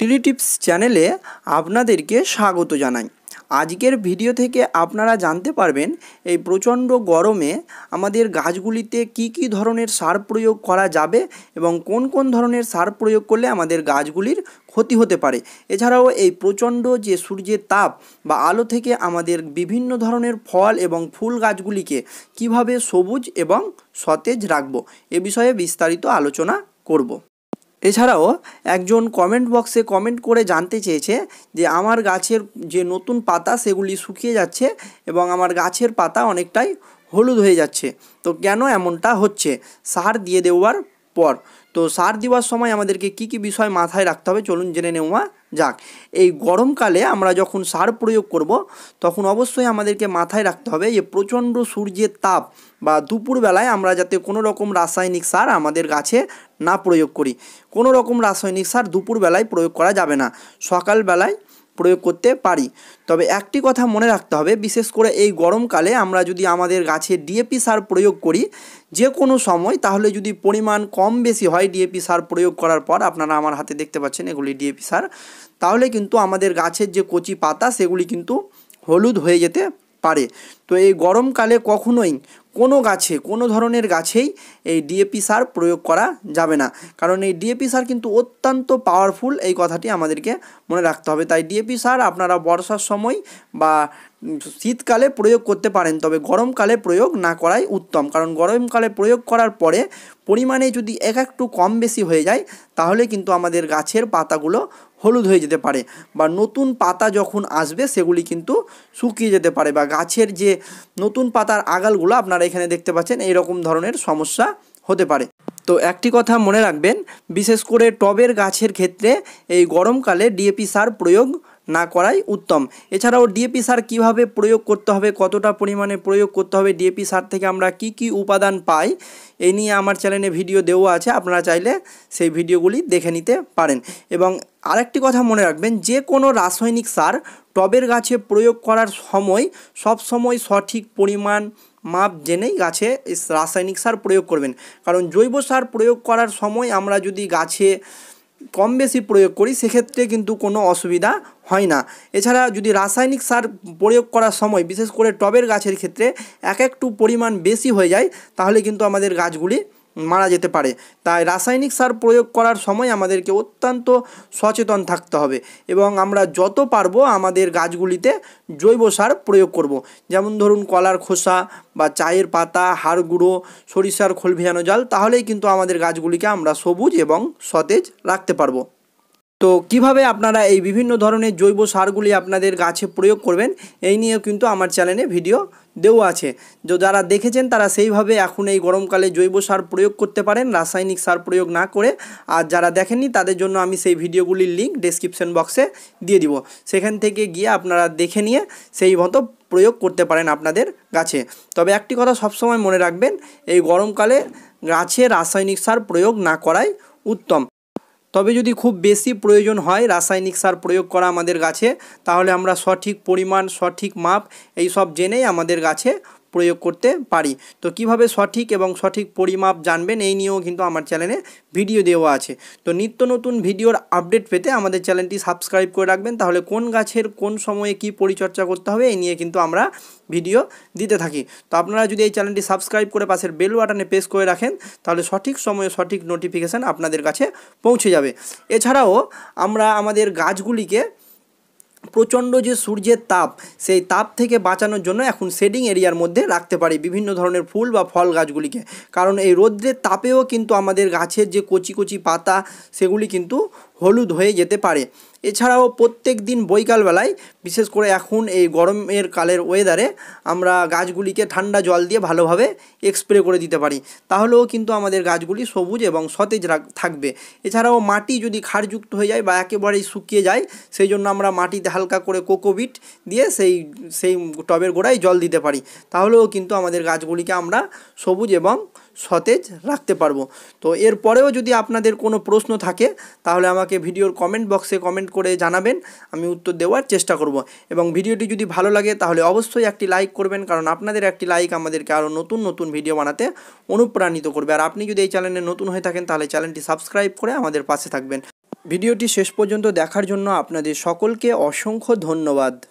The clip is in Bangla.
টিলিটিপস চ্যানেলে আপনাদেরকে স্বাগত জানাই আজকের ভিডিও থেকে আপনারা জানতে পারবেন এই প্রচণ্ড গরমে আমাদের গাছগুলিতে কি কি ধরনের সার প্রয়োগ করা যাবে এবং কোন কোন ধরনের সার প্রয়োগ করলে আমাদের গাছগুলির ক্ষতি হতে পারে এছাড়াও এই প্রচণ্ড যে সূর্যের তাপ বা আলো থেকে আমাদের বিভিন্ন ধরনের ফল এবং ফুল গাছগুলিকে কিভাবে সবুজ এবং সতেজ রাখব এ বিষয়ে বিস্তারিত আলোচনা করব এছাড়াও একজন কমেন্ট বক্সে কমেন্ট করে জানতে চেয়েছে যে আমার গাছের যে নতুন পাতা সেগুলি শুকিয়ে যাচ্ছে এবং আমার গাছের পাতা অনেকটাই হলুদ হয়ে যাচ্ছে তো কেন এমনটা হচ্ছে সার দিয়ে দেওয়ার পর তো সার দেওয়ার সময় আমাদেরকে কি কি বিষয় মাথায় রাখতে হবে চলুন জেনে নেওয়া যাক এই গরমকালে আমরা যখন সার প্রয়োগ করব তখন অবশ্যই আমাদেরকে মাথায় রাখতে হবে যে প্রচণ্ড সূর্যের তাপ বা দুপুরবেলায় আমরা যাতে কোনো রকম রাসায়নিক সার আমাদের গাছে না প্রয়োগ করি কোনো রকম রাসায়নিক সার দুপুরবেলায় প্রয়োগ করা যাবে না সকালবেলায় প্রয়োগ করতে পারি তবে একটি কথা মনে রাখতে হবে বিশেষ করে এই গরমকালে আমরা যদি আমাদের গাছে ডিএপি সার প্রয়োগ করি যে কোনো সময় তাহলে যদি পরিমাণ কম বেশি হয় ডিএপি সার প্রয়োগ করার পর আপনারা আমার হাতে দেখতে পাচ্ছেন এগুলি ডিএপি সার তাহলে কিন্তু আমাদের গাছের যে কচি পাতা সেগুলি কিন্তু হলুদ হয়ে যেতে পারে তো এই গরমকালে কখনোই কোনো গাছে কোনো ধরনের গাছেই এই ডিএপি সার প্রয়োগ করা যাবে না কারণ এই ডিএপি সার কিন্তু অত্যন্ত পাওয়ারফুল এই কথাটি আমাদেরকে মনে রাখতে হবে তাই ডিএপি সার আপনারা বর্ষার সময় বা শীতকালে প্রয়োগ করতে পারেন তবে গরমকালে প্রয়োগ না করাই উত্তম কারণ গরমকালে প্রয়োগ করার পরে পরিমাণে যদি এক একটু কম বেশি হয়ে যায় তাহলে কিন্তু আমাদের গাছের পাতাগুলো হলুদ হয়ে যেতে পারে বা নতুন পাতা যখন আসবে সেগুলি কিন্তু শুকিয়ে যেতে পারে বা গাছের যে নতুন পাতার আগালগুলো আপনারা এখানে দেখতে পাচ্ছেন এইরকম ধরনের সমস্যা হতে পারে তো একটি কথা মনে রাখবেন বিশেষ করে টবের গাছের ক্ষেত্রে এই গরমকালে ডিএপি সার প্রয়োগ না করাই উত্তম এছাড়াও ডিএপি সার কিভাবে প্রয়োগ করতে হবে কতটা পরিমাণে প্রয়োগ করতে হবে ডিএপি সার থেকে আমরা কি কি উপাদান পাই এই নিয়ে আমার চ্যানেলে ভিডিও দেওয়া আছে আপনারা চাইলে সেই ভিডিওগুলি দেখে নিতে পারেন এবং আরেকটি কথা মনে রাখবেন যে কোনো রাসায়নিক সার টবের গাছে প্রয়োগ করার সময় সব সময় সঠিক পরিমাণ মাপ জেনেই গাছে রাসায়নিক সার প্রয়োগ করবেন কারণ জৈব সার প্রয়োগ করার সময় আমরা যদি গাছে কম বেশি প্রয়োগ করি সেক্ষেত্রে কিন্তু কোনো অসুবিধা হয় না এছাড়া যদি রাসায়নিক সার প্রয়োগ করার সময় বিশেষ করে টবের গাছের ক্ষেত্রে এক একটু পরিমাণ বেশি হয়ে যায় তাহলে কিন্তু আমাদের গাছগুলি মারা যেতে পারে তাই রাসায়নিক সার প্রয়োগ করার সময় আমাদেরকে অত্যন্ত সচেতন থাকতে হবে এবং আমরা যত পারবো আমাদের গাছগুলিতে জৈব সার প্রয়োগ করব। যেমন ধরুন কলার খোসা বা চায়ের পাতা হাড় গুঁড়ো সরিষার খোল ভেজানো জল তাহলেই কিন্তু আমাদের গাছগুলিকে আমরা সবুজ এবং সতেজ রাখতে পারবো তো কিভাবে আপনারা এই বিভিন্ন ধরনের জৈব সারগুলি আপনাদের গাছে প্রয়োগ করবেন এই নিয়েও কিন্তু আমার চ্যানেলে ভিডিও দেওয়া আছে যে যারা দেখেছেন তারা সেইভাবে এখন এই গরমকালে জৈব সার প্রয়োগ করতে পারেন রাসায়নিক সার প্রয়োগ না করে আর যারা দেখেননি তাদের জন্য আমি সেই ভিডিওগুলির লিঙ্ক ডেসক্রিপশন বক্সে দিয়ে দিব সেখান থেকে গিয়ে আপনারা দেখে নিয়ে সেই মতো প্রয়োগ করতে পারেন আপনাদের গাছে তবে একটি কথা সবসময় মনে রাখবেন এই গরমকালে গাছে রাসায়নিক সার প্রয়োগ না করাই উত্তম তবে যদি খুব বেশি প্রয়োজন হয় রাসায়নিক সার প্রয়োগ করা আমাদের গাছে তাহলে আমরা সঠিক পরিমাণ সঠিক মাপ এই সব জেনেই আমাদের গাছে প্রয়োগ করতে পারি তো কিভাবে সঠিক এবং সঠিক পরিমাপ জানবেন এই নিয়েও কিন্তু আমার চ্যানেলে ভিডিও দেওয়া আছে তো নিত্য নতুন ভিডিওর আপডেট পেতে আমাদের চ্যানেলটি সাবস্ক্রাইব করে রাখবেন তাহলে কোন গাছের কোন সময়ে কি পরিচর্যা করতে হবে এই নিয়ে কিন্তু আমরা ভিডিও দিতে থাকি তো আপনারা যদি এই চ্যানেলটি সাবস্ক্রাইব করে পাশের বেল বাটনে প্রেস করে রাখেন তাহলে সঠিক সময়ে সঠিক নোটিফিকেশান আপনাদের কাছে পৌঁছে যাবে এছাড়াও আমরা আমাদের গাছগুলিকে প্রচণ্ড যে সূর্যের তাপ সেই তাপ থেকে বাঁচানোর জন্য এখন শেডিং এরিয়ার মধ্যে রাখতে পারি বিভিন্ন ধরনের ফুল বা ফল গাছগুলিকে কারণ এই রৌদ্রের তাপেও কিন্তু আমাদের গাছের যে কচি কচি পাতা সেগুলি কিন্তু হলুদ হয়ে যেতে পারে এছাড়াও প্রত্যেক দিন বৈকালবেলায় বিশেষ করে এখন এই গরমের কালের ওয়েদারে আমরা গাছগুলিকে ঠান্ডা জল দিয়ে ভালোভাবে এক্সপ্রে করে দিতে পারি তাহলেও কিন্তু আমাদের গাছগুলি সবুজ এবং সতেজ থাকবে এছাড়াও মাটি যদি ক্ষারযুক্ত হয়ে যায় বা একেবারেই শুকিয়ে যায় সেই জন্য আমরা মাটিতে হালকা করে কোকোবিট দিয়ে সেই সেই টবের গোড়ায় জল দিতে পারি তাহলেও কিন্তু আমাদের গাছগুলিকে আমরা সবুজ এবং সতেজ রাখতে পারবো তো এরপরেও যদি আপনাদের কোনো প্রশ্ন থাকে তাহলে আমাকে আমাকে ভিডিওর কমেন্ট বক্সে কমেন্ট করে জানাবেন আমি উত্তর দেওয়ার চেষ্টা করব এবং ভিডিওটি যদি ভালো লাগে তাহলে অবশ্যই একটি লাইক করবেন কারণ আপনাদের একটি লাইক আমাদেরকে আরও নতুন নতুন ভিডিও বানাতে অনুপ্রাণিত করবে আর আপনি যদি এই চ্যানেলে নতুন হয়ে থাকেন তাহলে চ্যানেলটি সাবস্ক্রাইব করে আমাদের পাশে থাকবেন ভিডিওটি শেষ পর্যন্ত দেখার জন্য আপনাদের সকলকে অসংখ্য ধন্যবাদ